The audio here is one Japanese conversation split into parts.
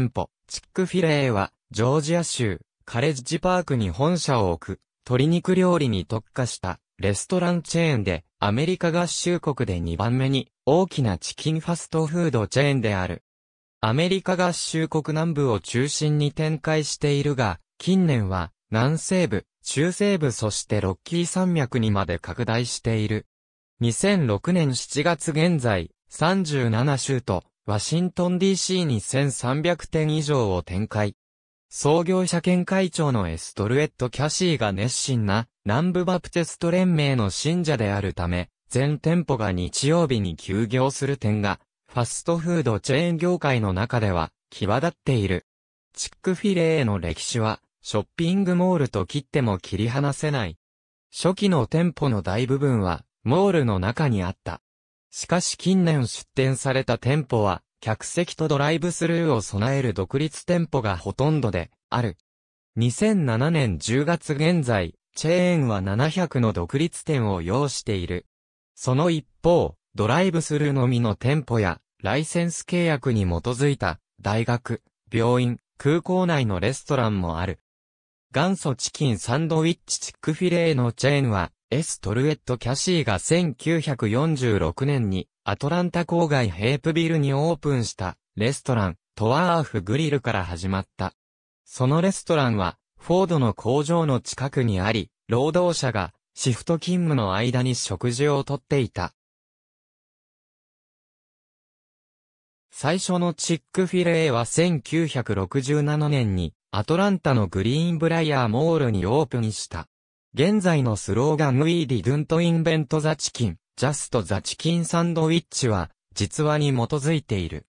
店舗、チックフィレーは、ジョージア州、カレッジパークに本社を置く、鶏肉料理に特化したレストランチェーンで、アメリカ合衆国で2番目に大きなチキンファストフードチェーンである。アメリカ合衆国南部を中心に展開しているが、近年は南西部、中西部そしてロッキー山脈にまで拡大している。2006年7月現在、37州とワシントン DC に1300店以上を展開。創業者兼会長のエストルエット・キャシーが熱心な南部バプテスト連盟の信者であるため、全店舗が日曜日に休業する点が、ファストフードチェーン業界の中では、際立っている。チックフィレへの歴史は、ショッピングモールと切っても切り離せない。初期の店舗の大部分は、モールの中にあった。しかし近年出店された店舗は、客席とドライブスルーを備える独立店舗がほとんどで、ある。2007年10月現在、チェーンは700の独立店を要している。その一方、ドライブスルーのみの店舗や、ライセンス契約に基づいた、大学、病院、空港内のレストランもある。元祖チキンサンドウィッチチックフィレーのチェーンは、S. トルエット・キャシーが1946年にアトランタ郊外ヘープビルにオープンしたレストラントワーフグリルから始まった。そのレストランはフォードの工場の近くにあり、労働者がシフト勤務の間に食事をとっていた。最初のチックフィレーは1967年にアトランタのグリーンブライアーモールにオープンした。現在のスローガン We didn't invent the chicken, just the chicken sandwich は、実話に基づいている。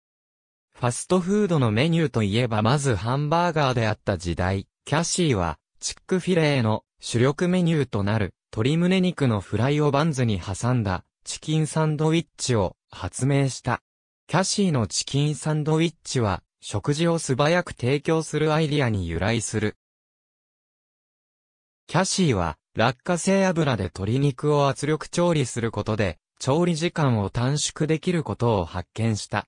ファストフードのメニューといえばまずハンバーガーであった時代、キャシーは、チックフィレーの主力メニューとなる、鶏胸肉のフライをバンズに挟んだ、チキンサンドウィッチを発明した。キャシーのチキンサンドウィッチは、食事を素早く提供するアイディアに由来する。キャシーは、落花生油で鶏肉を圧力調理することで、調理時間を短縮できることを発見した。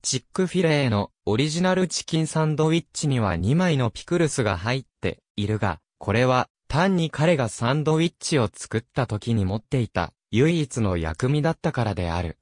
チックフィレーのオリジナルチキンサンドウィッチには2枚のピクルスが入っているが、これは単に彼がサンドウィッチを作った時に持っていた唯一の薬味だったからである。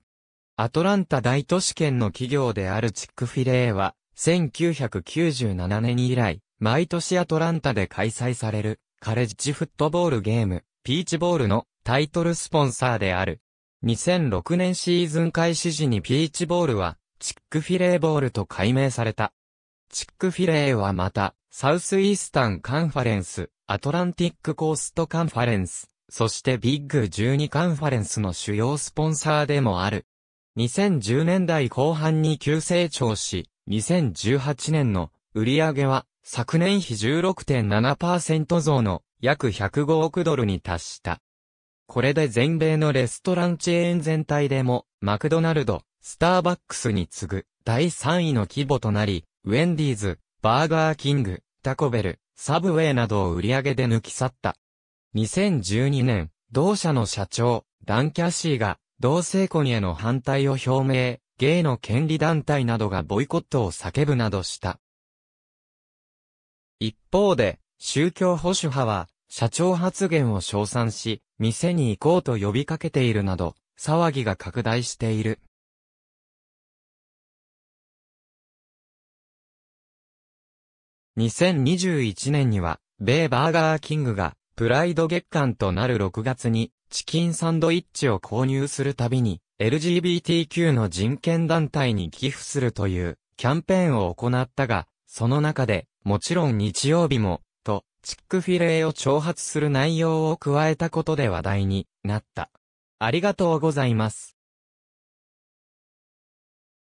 アトランタ大都市圏の企業であるチックフィレーは1997年以来、毎年アトランタで開催されるカレッジフットボールゲーム、ピーチボールのタイトルスポンサーである。2006年シーズン開始時にピーチボールは、チックフィレーボールと改名された。チックフィレーはまた、サウスイースタンカンファレンス、アトランティックコーストカンファレンス、そしてビッグ12カンファレンスの主要スポンサーでもある。2010年代後半に急成長し、2018年の売り上げは昨年比16.7%増の約105億ドルに達した。これで全米のレストランチェーン全体でも、マクドナルド、スターバックスに次ぐ第3位の規模となり、ウェンディーズ、バーガーキング、タコベル、サブウェイなどを売り上げで抜き去った。2012年、同社の社長、ダン・キャシーが、同性婚への反対を表明、ゲイの権利団体などがボイコットを叫ぶなどした。一方で、宗教保守派は、社長発言を称賛し、店に行こうと呼びかけているなど、騒ぎが拡大している。2021年には、米バーガーキングが、プライド月間となる6月に、チキンサンドイッチを購入するたびに、LGBTQ の人権団体に寄付するという、キャンペーンを行ったが、その中で、もちろん日曜日も、と、チックフィレーを挑発する内容を加えたことで話題になった。ありがとうございます。